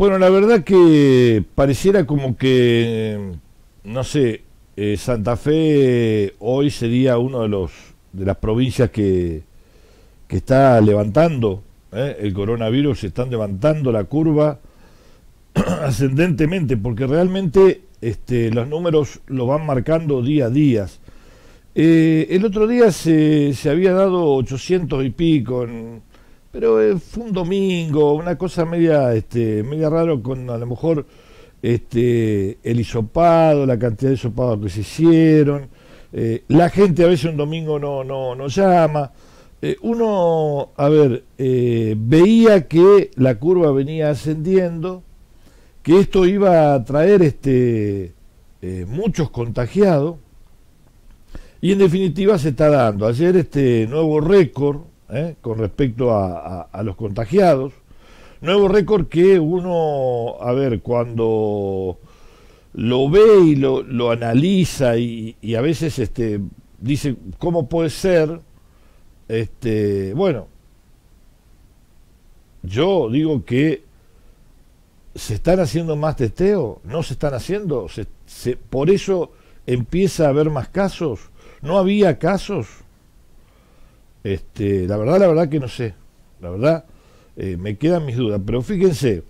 Bueno, la verdad que pareciera como que, mm, no sé, eh, Santa Fe hoy sería uno de los de las provincias que, que está levantando ¿eh? el coronavirus, están levantando la curva ascendentemente, porque realmente este, los números lo van marcando día a día. Eh, el otro día se, se había dado 800 y pico en, pero eh, fue un domingo, una cosa media, este, media raro con a lo mejor este, el hisopado, la cantidad de hisopados que se hicieron. Eh, la gente a veces un domingo no, no, no llama. Eh, uno, a ver, veía que la curva venía ascendiendo, que esto iba a traer este, muchos contagiados, y en definitiva se está dando. Ayer este nuevo récord ¿eh? con respecto a, los contagiados. Nuevo récord que uno, a ver, cuando lo ve y lo, analiza y, a veces este, dice, ¿cómo puede ser? Este, bueno, yo digo que se están haciendo más testeo, no se están haciendo, se, por eso empieza a haber más casos, no había casos. Este, la verdad, la verdad que no sé. La verdad, eh, me quedan mis dudas. Pero fíjense,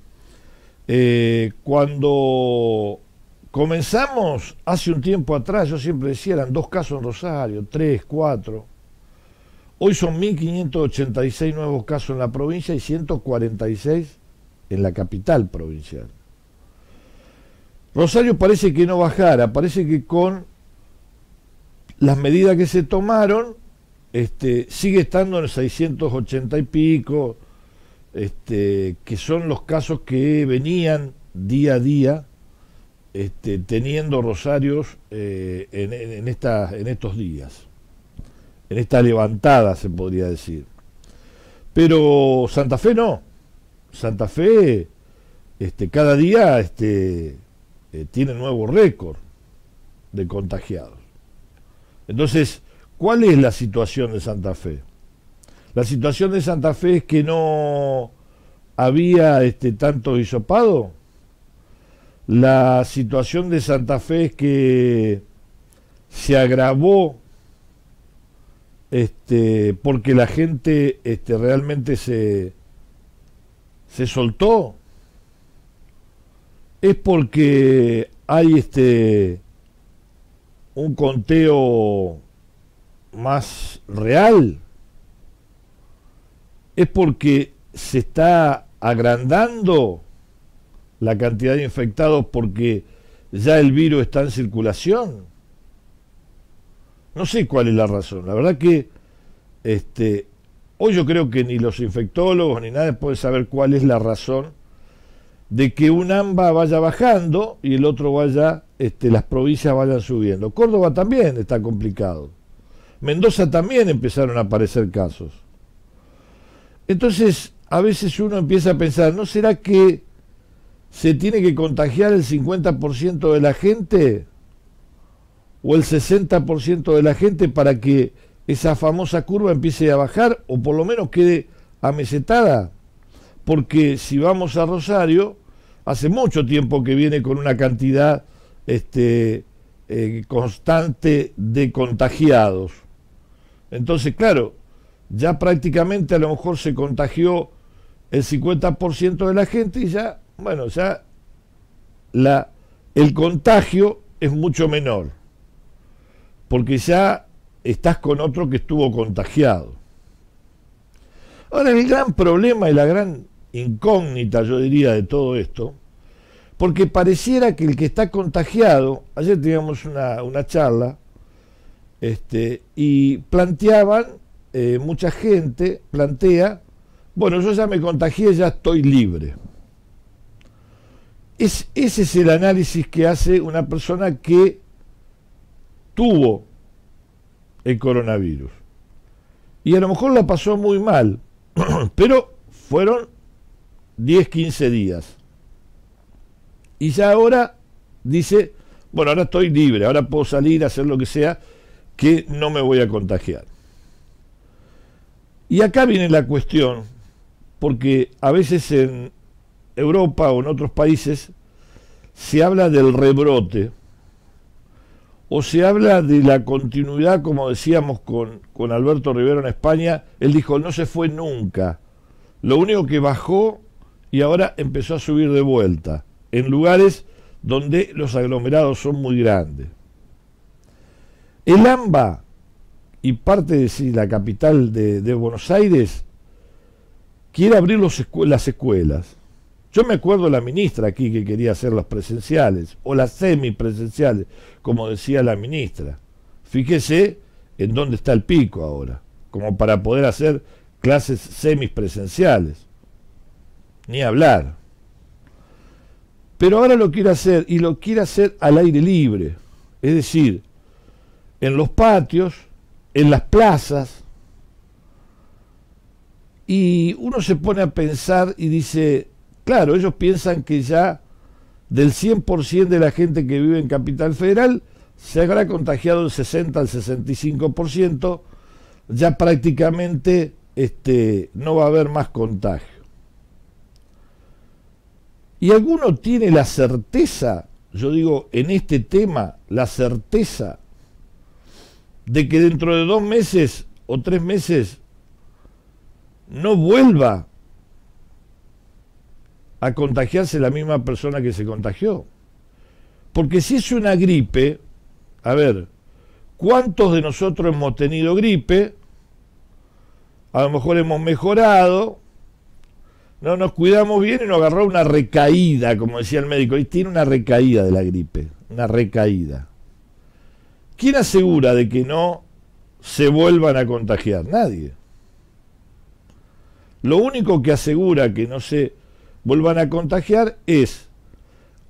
eh, cuando comenzamos hace un tiempo atrás, yo siempre decía, eran dos casos en Rosario, tres, cuatro. Hoy son 1.586 nuevos casos en la provincia y 146 en la capital provincial. Rosario parece que no bajara, parece que con las medidas que se tomaron este, sigue estando en 680 y pico, este, que son los casos que venían día a día este, teniendo Rosarios eh, en, en estos días, en esta levantada se podría decir. Pero Santa Fe no, Santa Fe este, cada día este, eh, tiene nuevo récord de contagiados. Entonces, ¿Cuál es la situación de Santa Fe? La situación de Santa Fe es que no había este, tanto hisopado. La situación de Santa Fe es que se agravó este, porque la gente este, realmente se, se soltó. Es porque hay este, un conteo más real, es porque se está agrandando la cantidad de infectados porque ya el virus está en circulación. No sé cuál es la razón. La verdad que este, hoy yo creo que ni los infectólogos ni nadie puede saber cuál es la razón de que un AMBA vaya bajando y el otro vaya, este, las provincias vayan subiendo. Córdoba también está complicado. Mendoza también empezaron a aparecer casos. Entonces, a veces uno empieza a pensar, ¿no será que se tiene que contagiar el 50% de la gente o el 60% de la gente para que esa famosa curva empiece a bajar o por lo menos quede amesetada? Porque si vamos a Rosario, hace mucho tiempo que viene con una cantidad este, eh, constante de contagiados. Entonces, claro, ya prácticamente a lo mejor se contagió el 50% de la gente y ya, bueno, ya la, el contagio es mucho menor, porque ya estás con otro que estuvo contagiado. Ahora, el gran problema y la gran incógnita, yo diría, de todo esto, porque pareciera que el que está contagiado, ayer teníamos una, una charla, este, y planteaban, eh, mucha gente plantea, bueno, yo ya me contagié, ya estoy libre. ese es el análisis que hace una persona que tuvo el coronavirus. Y a lo mejor la pasó muy mal, pero fueron 10, 15 días. Y ya ahora dice, bueno, ahora estoy libre, ahora puedo salir, a hacer lo que sea, que no me voy a contagiar. Y acá viene la cuestión, porque a veces en Europa o en otros países se habla del rebrote o se habla de la continuidad, como decíamos con, con Alberto Rivero en España, él dijo, no se fue nunca. Lo único que bajó y ahora empezó a subir de vuelta, en lugares donde los aglomerados son muy grandes. El AMBA y parte de sí, la capital de, Buenos Aires quiere abrir las escuelas. Yo me acuerdo la ministra aquí que quería hacer las presenciales o las semipresenciales, como decía la ministra. Fíjese en dónde está el pico ahora, como para poder hacer clases semipresenciales. Ni hablar. Pero ahora lo quiere hacer y lo quiere hacer al aire libre. Es decir, en los patios, en las plazas, y uno se pone a pensar y dice, claro, ellos piensan que ya del 100% de la gente que vive en Capital Federal, se habrá contagiado el 60 al 65%, ya prácticamente este, no va a haber más contagio. ¿Y alguno tiene la certeza, yo digo, en este tema, la certeza de que dentro de dos meses o tres meses no vuelva a contagiarse la misma persona que se contagió. Porque si es una gripe, a ver, ¿cuántos de nosotros hemos tenido gripe? A lo mejor hemos mejorado, no nos cuidamos bien y nos agarró una recaída, como decía el médico, y tiene una recaída de la gripe, una recaída. ¿Quién asegura de que no se vuelvan a contagiar? Nadie. Lo único que asegura que no se vuelvan a contagiar es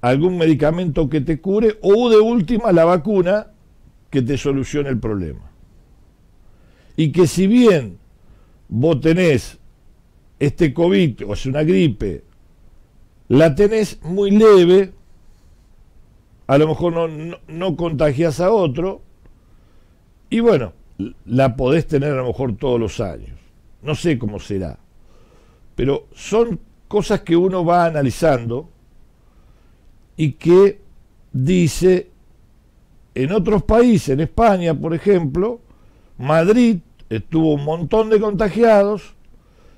algún medicamento que te cure o de última la vacuna que te solucione el problema. Y que si bien vos tenés este COVID o es una gripe, la tenés muy leve, a lo mejor no, contagias a otro, y bueno, la podés tener a lo mejor todos los años. No sé cómo será. Pero son cosas que uno va analizando y que dice, en otros países, en España, por ejemplo, Madrid estuvo un montón de contagiados,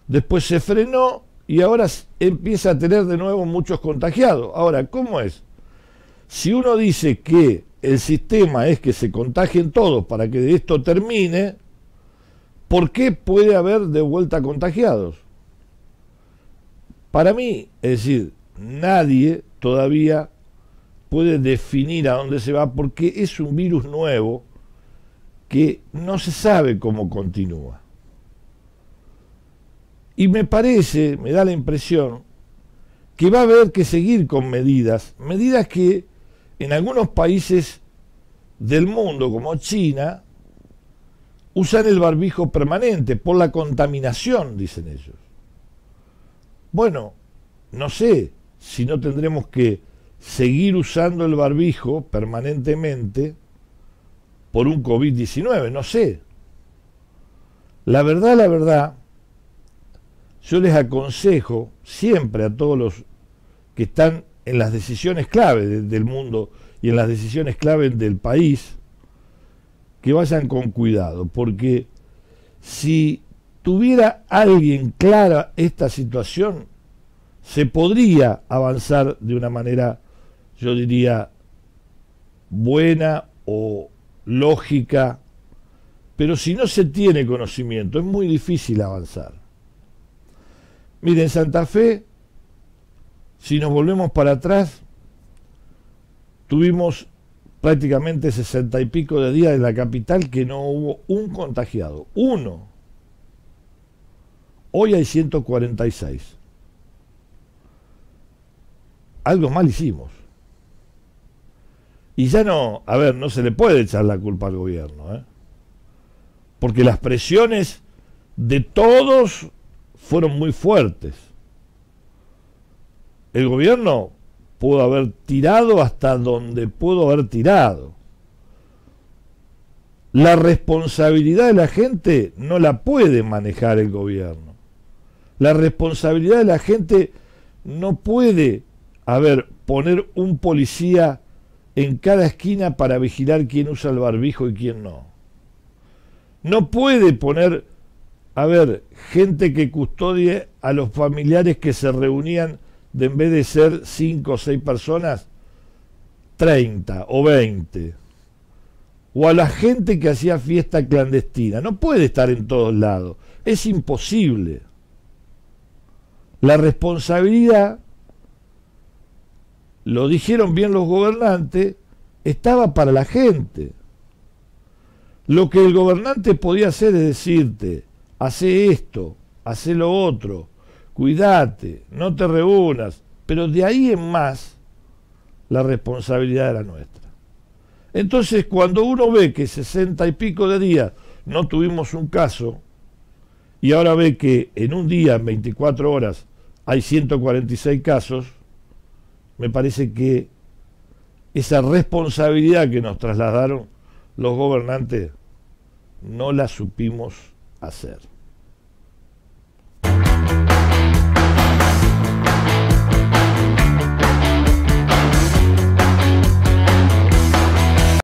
después se frenó y ahora empieza a tener de nuevo muchos contagiados. Ahora, ¿cómo es? Si uno dice que el sistema es que se contagien todos para que esto termine, ¿por qué puede haber de vuelta contagiados? Para mí, es decir, nadie todavía puede definir a dónde se va porque es un virus nuevo que no se sabe cómo continúa. Y me parece, me da la impresión, que va a haber que seguir con medidas, medidas que en algunos países del mundo, como China, usan el barbijo permanente por la contaminación, dicen ellos. Bueno, no sé si no tendremos que seguir usando el barbijo permanentemente por un COVID-19, no sé. La verdad, la verdad, yo les aconsejo siempre a todos los que están en las decisiones clave del mundo y en las decisiones clave del país, que vayan con cuidado, porque si tuviera alguien clara esta situación, se podría avanzar de una manera, yo diría, buena o lógica, pero si no se tiene conocimiento es muy difícil avanzar. Miren, Santa Fe si nos volvemos para atrás, tuvimos prácticamente sesenta y pico de días en la capital que no hubo un contagiado, uno. Hoy hay 146. Algo mal hicimos. Y ya no, a ver, no se le puede echar la culpa al gobierno, ¿eh? porque las presiones de todos fueron muy fuertes el gobierno pudo haber tirado hasta donde pudo haber tirado. La responsabilidad de la gente no la puede manejar el gobierno. La responsabilidad de la gente no puede, a poner un policía en cada esquina para vigilar quién usa el barbijo y quién no. No puede poner, a ver, gente que custodie a los familiares que se reunían de en vez de ser 5 o 6 personas, 30 o 20. O a la gente que hacía fiesta clandestina. No puede estar en todos lados. Es imposible. La responsabilidad, lo dijeron bien los gobernantes, estaba para la gente. Lo que el gobernante podía hacer es decirte, hace esto, hace lo otro, cuídate, no te reúnas, pero de ahí en más la responsabilidad era nuestra. Entonces, cuando uno ve que sesenta y pico de días no tuvimos un caso, y ahora ve que en un día, en 24 horas, hay 146 casos, me parece que esa responsabilidad que nos trasladaron los gobernantes no la supimos hacer.